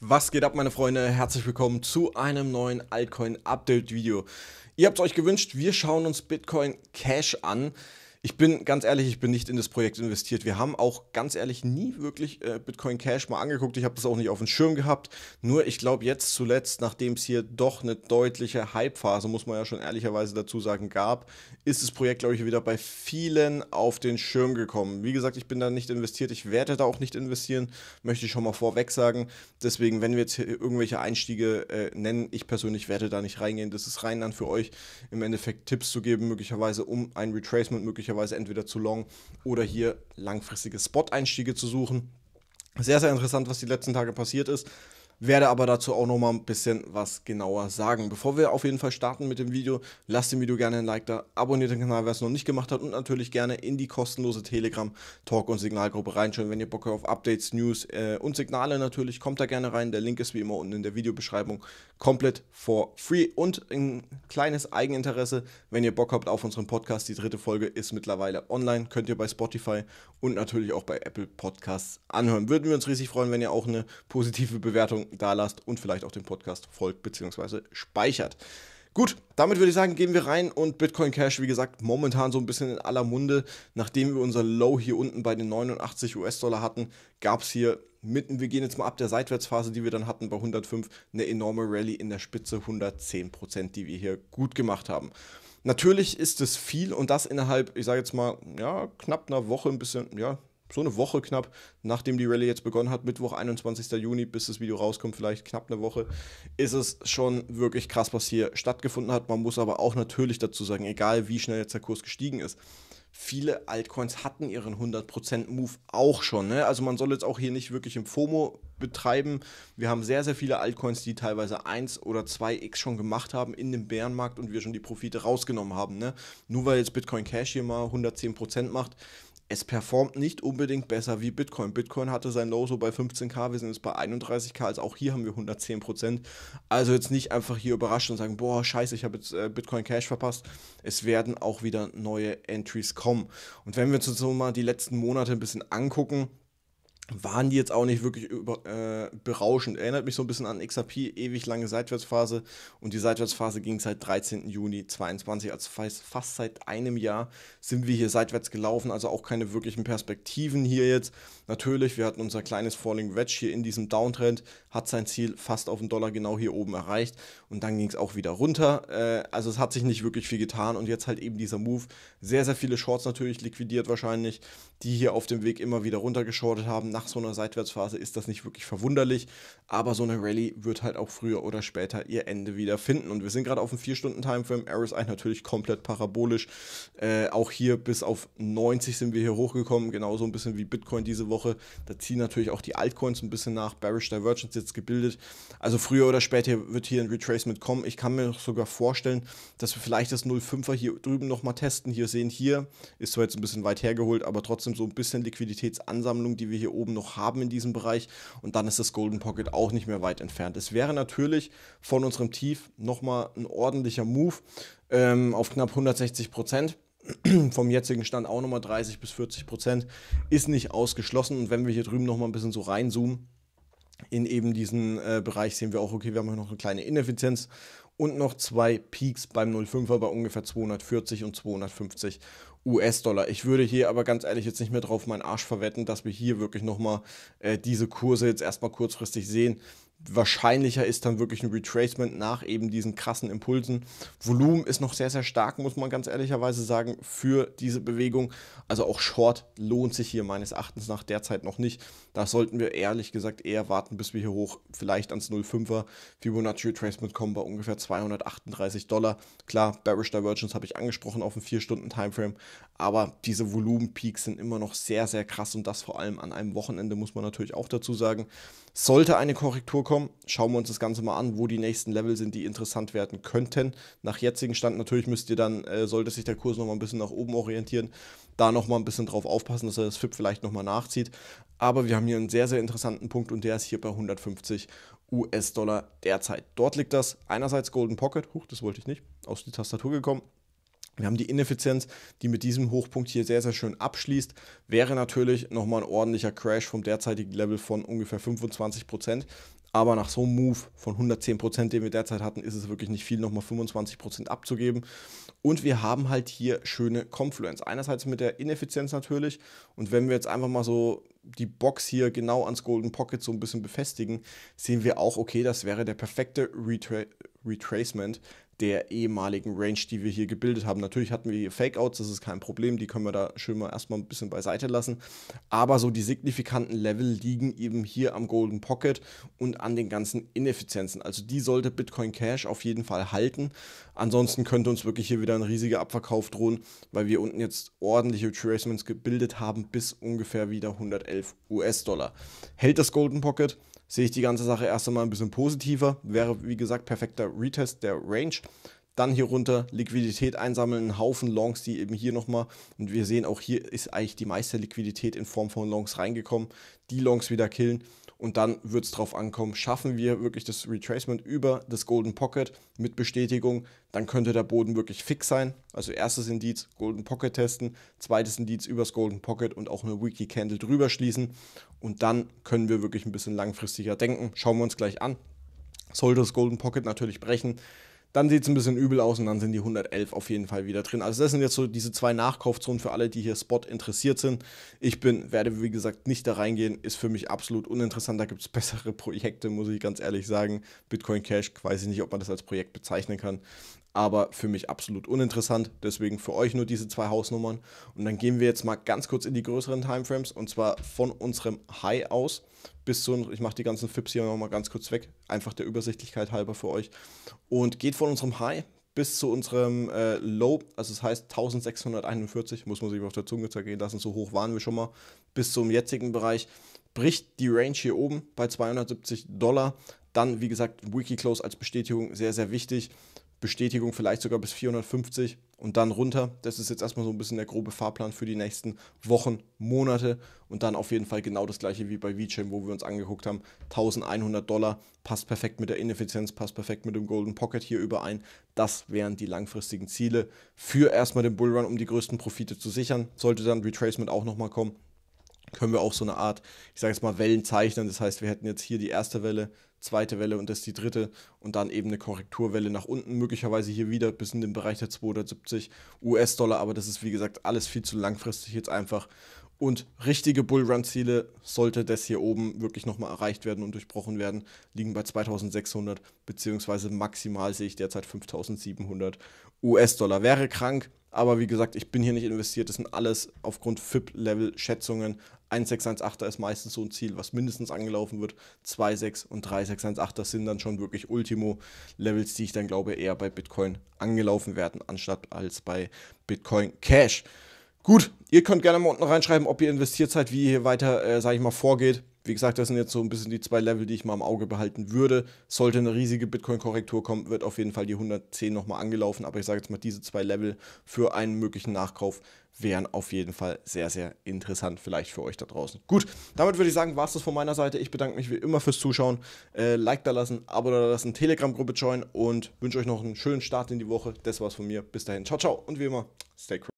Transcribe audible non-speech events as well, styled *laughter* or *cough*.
Was geht ab, meine Freunde? Herzlich willkommen zu einem neuen Altcoin Update Video. Ihr habt es euch gewünscht, wir schauen uns Bitcoin Cash an. Ich bin ganz ehrlich, ich bin nicht in das Projekt investiert. Wir haben auch ganz ehrlich nie wirklich äh, Bitcoin Cash mal angeguckt. Ich habe das auch nicht auf dem Schirm gehabt. Nur ich glaube jetzt zuletzt, nachdem es hier doch eine deutliche Hype-Phase, muss man ja schon ehrlicherweise dazu sagen, gab, ist das Projekt, glaube ich, wieder bei vielen auf den Schirm gekommen. Wie gesagt, ich bin da nicht investiert. Ich werde da auch nicht investieren, möchte ich schon mal vorweg sagen. Deswegen, wenn wir jetzt irgendwelche Einstiege äh, nennen, ich persönlich werde da nicht reingehen. Das ist rein dann für euch im Endeffekt Tipps zu geben, möglicherweise um ein Retracement möglicherweise möglicherweise entweder zu long oder hier langfristige Spot-Einstiege zu suchen. Sehr, sehr interessant, was die letzten Tage passiert ist. Werde aber dazu auch nochmal ein bisschen was genauer sagen. Bevor wir auf jeden Fall starten mit dem Video, lasst dem Video gerne ein Like da, abonniert den Kanal, wer es noch nicht gemacht hat und natürlich gerne in die kostenlose Telegram Talk und Signalgruppe reinschauen. Wenn ihr Bock habt auf Updates, News äh, und Signale natürlich, kommt da gerne rein. Der Link ist wie immer unten in der Videobeschreibung komplett for free und ein kleines Eigeninteresse, wenn ihr Bock habt auf unseren Podcast, die dritte Folge ist mittlerweile online, könnt ihr bei Spotify und natürlich auch bei Apple Podcasts anhören. Würden wir uns riesig freuen, wenn ihr auch eine positive Bewertung da lasst und vielleicht auch dem Podcast folgt bzw. speichert. Gut, damit würde ich sagen, gehen wir rein und Bitcoin Cash, wie gesagt, momentan so ein bisschen in aller Munde. Nachdem wir unser Low hier unten bei den 89 US-Dollar hatten, gab es hier mitten, wir gehen jetzt mal ab der Seitwärtsphase, die wir dann hatten bei 105, eine enorme Rallye in der Spitze, 110 die wir hier gut gemacht haben. Natürlich ist es viel und das innerhalb, ich sage jetzt mal, ja, knapp einer Woche, ein bisschen, ja, so eine Woche knapp, nachdem die Rallye jetzt begonnen hat, Mittwoch, 21. Juni, bis das Video rauskommt, vielleicht knapp eine Woche, ist es schon wirklich krass, was hier stattgefunden hat. Man muss aber auch natürlich dazu sagen, egal wie schnell jetzt der Kurs gestiegen ist, viele Altcoins hatten ihren 100%-Move auch schon. Ne? Also man soll jetzt auch hier nicht wirklich im FOMO betreiben. Wir haben sehr, sehr viele Altcoins, die teilweise 1 oder 2x schon gemacht haben in dem Bärenmarkt und wir schon die Profite rausgenommen haben. Ne? Nur weil jetzt Bitcoin Cash hier mal 110% macht, es performt nicht unbedingt besser wie Bitcoin. Bitcoin hatte sein Low so bei 15k, wir sind jetzt bei 31k, also auch hier haben wir 110%. Also jetzt nicht einfach hier überraschen und sagen, boah, scheiße, ich habe jetzt äh, Bitcoin Cash verpasst. Es werden auch wieder neue Entries kommen. Und wenn wir uns jetzt so mal die letzten Monate ein bisschen angucken, waren die jetzt auch nicht wirklich über, äh, berauschend. Erinnert mich so ein bisschen an XRP, ewig lange Seitwärtsphase. Und die Seitwärtsphase ging seit 13. Juni 22, also fast, fast seit einem Jahr sind wir hier seitwärts gelaufen, also auch keine wirklichen Perspektiven hier jetzt. Natürlich, wir hatten unser kleines Falling Wedge hier in diesem Downtrend, hat sein Ziel fast auf den Dollar genau hier oben erreicht und dann ging es auch wieder runter. Äh, also es hat sich nicht wirklich viel getan und jetzt halt eben dieser Move. Sehr, sehr viele Shorts natürlich liquidiert wahrscheinlich, die hier auf dem Weg immer wieder runtergeschortet haben nach so einer Seitwärtsphase ist das nicht wirklich verwunderlich, aber so eine Rallye wird halt auch früher oder später ihr Ende wieder finden. Und wir sind gerade auf einem 4-Stunden-Timeframe, RS1 natürlich komplett parabolisch. Äh, auch hier bis auf 90 sind wir hier hochgekommen, genauso ein bisschen wie Bitcoin diese Woche. Da ziehen natürlich auch die Altcoins ein bisschen nach, Bearish Divergence jetzt gebildet. Also früher oder später wird hier ein Retracement kommen. Ich kann mir sogar vorstellen, dass wir vielleicht das 0,5er hier drüben nochmal testen. Hier sehen, hier ist zwar jetzt ein bisschen weit hergeholt, aber trotzdem so ein bisschen Liquiditätsansammlung, die wir hier oben oben noch haben in diesem Bereich und dann ist das Golden Pocket auch nicht mehr weit entfernt. Es wäre natürlich von unserem Tief nochmal ein ordentlicher Move ähm, auf knapp 160 Prozent *clears throat* vom jetzigen Stand auch nochmal 30 bis 40 Prozent, ist nicht ausgeschlossen. Und wenn wir hier drüben nochmal ein bisschen so reinzoomen, in eben diesen äh, Bereich sehen wir auch, okay, wir haben hier noch eine kleine Ineffizienz und noch zwei Peaks beim 05er bei ungefähr 240 und 250 US-Dollar. Ich würde hier aber ganz ehrlich jetzt nicht mehr drauf meinen Arsch verwetten, dass wir hier wirklich nochmal äh, diese Kurse jetzt erstmal kurzfristig sehen wahrscheinlicher ist dann wirklich ein Retracement nach eben diesen krassen Impulsen. Volumen ist noch sehr, sehr stark, muss man ganz ehrlicherweise sagen, für diese Bewegung. Also auch Short lohnt sich hier meines Erachtens nach derzeit noch nicht. Da sollten wir ehrlich gesagt eher warten, bis wir hier hoch vielleicht ans 0,5er Fibonacci Retracement kommen bei ungefähr 238 Dollar. Klar, Bearish Divergence habe ich angesprochen auf dem 4-Stunden-Timeframe, aber diese Volumen-Peaks sind immer noch sehr, sehr krass und das vor allem an einem Wochenende, muss man natürlich auch dazu sagen. Sollte eine Korrektur bekommen. Schauen wir uns das Ganze mal an, wo die nächsten Level sind, die interessant werden könnten. Nach jetzigem Stand natürlich müsst ihr dann, äh, sollte sich der Kurs nochmal ein bisschen nach oben orientieren, da nochmal ein bisschen drauf aufpassen, dass er das FIP vielleicht nochmal nachzieht. Aber wir haben hier einen sehr, sehr interessanten Punkt und der ist hier bei 150 US-Dollar derzeit. Dort liegt das einerseits Golden Pocket, huch, das wollte ich nicht, aus die Tastatur gekommen. Wir haben die Ineffizienz, die mit diesem Hochpunkt hier sehr, sehr schön abschließt. Wäre natürlich nochmal ein ordentlicher Crash vom derzeitigen Level von ungefähr 25%. Prozent. Aber nach so einem Move von 110 den wir derzeit hatten, ist es wirklich nicht viel, nochmal 25 abzugeben. Und wir haben halt hier schöne Confluence. Einerseits mit der Ineffizienz natürlich. Und wenn wir jetzt einfach mal so die Box hier genau ans Golden Pocket so ein bisschen befestigen, sehen wir auch, okay, das wäre der perfekte Retra Retracement, der ehemaligen Range, die wir hier gebildet haben. Natürlich hatten wir hier Fakeouts, das ist kein Problem, die können wir da schön mal erstmal ein bisschen beiseite lassen. Aber so die signifikanten Level liegen eben hier am Golden Pocket und an den ganzen Ineffizienzen. Also die sollte Bitcoin Cash auf jeden Fall halten. Ansonsten könnte uns wirklich hier wieder ein riesiger Abverkauf drohen, weil wir unten jetzt ordentliche Tracements gebildet haben bis ungefähr wieder 111 US-Dollar. Hält das Golden Pocket? sehe ich die ganze Sache erst einmal ein bisschen positiver. Wäre, wie gesagt, perfekter Retest der Range. Dann hier runter Liquidität einsammeln, einen Haufen Longs, die eben hier nochmal. Und wir sehen auch hier ist eigentlich die meiste Liquidität in Form von Longs reingekommen. Die Longs wieder killen und dann wird es drauf ankommen, schaffen wir wirklich das Retracement über das Golden Pocket mit Bestätigung, dann könnte der Boden wirklich fix sein. Also erstes Indiz, Golden Pocket testen, zweites Indiz übers Golden Pocket und auch eine Weekly Candle drüber schließen und dann können wir wirklich ein bisschen langfristiger denken. Schauen wir uns gleich an. Sollte das Golden Pocket natürlich brechen, dann sieht es ein bisschen übel aus und dann sind die 111 auf jeden Fall wieder drin. Also das sind jetzt so diese zwei Nachkaufzonen für alle, die hier Spot interessiert sind. Ich bin, werde wie gesagt nicht da reingehen, ist für mich absolut uninteressant. Da gibt es *laughs* bessere Projekte, muss ich ganz ehrlich sagen. Bitcoin Cash, weiß ich nicht, ob man das als Projekt bezeichnen kann aber für mich absolut uninteressant. Deswegen für euch nur diese zwei Hausnummern. Und dann gehen wir jetzt mal ganz kurz in die größeren Timeframes und zwar von unserem High aus bis zu, ich mache die ganzen Fips hier nochmal ganz kurz weg, einfach der Übersichtlichkeit halber für euch. Und geht von unserem High bis zu unserem äh, Low, also das heißt 1641, muss man sich auf der Zunge zergehen lassen, so hoch waren wir schon mal, bis zum jetzigen Bereich, bricht die Range hier oben bei 270 Dollar. Dann, wie gesagt, Wiki Close als Bestätigung sehr, sehr wichtig. Bestätigung vielleicht sogar bis 450 und dann runter. Das ist jetzt erstmal so ein bisschen der grobe Fahrplan für die nächsten Wochen, Monate und dann auf jeden Fall genau das gleiche wie bei VeChain, wo wir uns angeguckt haben. 1100 Dollar passt perfekt mit der Ineffizienz, passt perfekt mit dem Golden Pocket hier überein. Das wären die langfristigen Ziele für erstmal den Bullrun, um die größten Profite zu sichern. Sollte dann Retracement auch nochmal kommen, können wir auch so eine Art, ich sage jetzt mal, Wellen zeichnen. Das heißt, wir hätten jetzt hier die erste Welle, zweite Welle und das die dritte und dann eben eine Korrekturwelle nach unten, möglicherweise hier wieder bis in den Bereich der 270 US-Dollar, aber das ist wie gesagt alles viel zu langfristig jetzt einfach und richtige Bullrun-Ziele, sollte das hier oben wirklich nochmal erreicht werden und durchbrochen werden, liegen bei 2600, beziehungsweise maximal sehe ich derzeit 5700 US-Dollar. Wäre krank, aber wie gesagt, ich bin hier nicht investiert. Das sind alles aufgrund FIP-Level-Schätzungen. 1618er ist meistens so ein Ziel, was mindestens angelaufen wird. 2,6 und 3618er sind dann schon wirklich Ultimo-Levels, die ich dann glaube eher bei Bitcoin angelaufen werden, anstatt als bei Bitcoin Cash. Gut, ihr könnt gerne mal unten reinschreiben, ob ihr investiert seid, wie ihr hier weiter, äh, sage ich mal, vorgeht. Wie gesagt, das sind jetzt so ein bisschen die zwei Level, die ich mal im Auge behalten würde. Sollte eine riesige Bitcoin-Korrektur kommen, wird auf jeden Fall die 110 nochmal angelaufen. Aber ich sage jetzt mal, diese zwei Level für einen möglichen Nachkauf wären auf jeden Fall sehr, sehr interessant, vielleicht für euch da draußen. Gut, damit würde ich sagen, war es das von meiner Seite. Ich bedanke mich wie immer fürs Zuschauen. Äh, like da lassen, Abo da lassen, Telegram-Gruppe joinen und wünsche euch noch einen schönen Start in die Woche. Das war's von mir. Bis dahin. Ciao, ciao und wie immer, stay cool.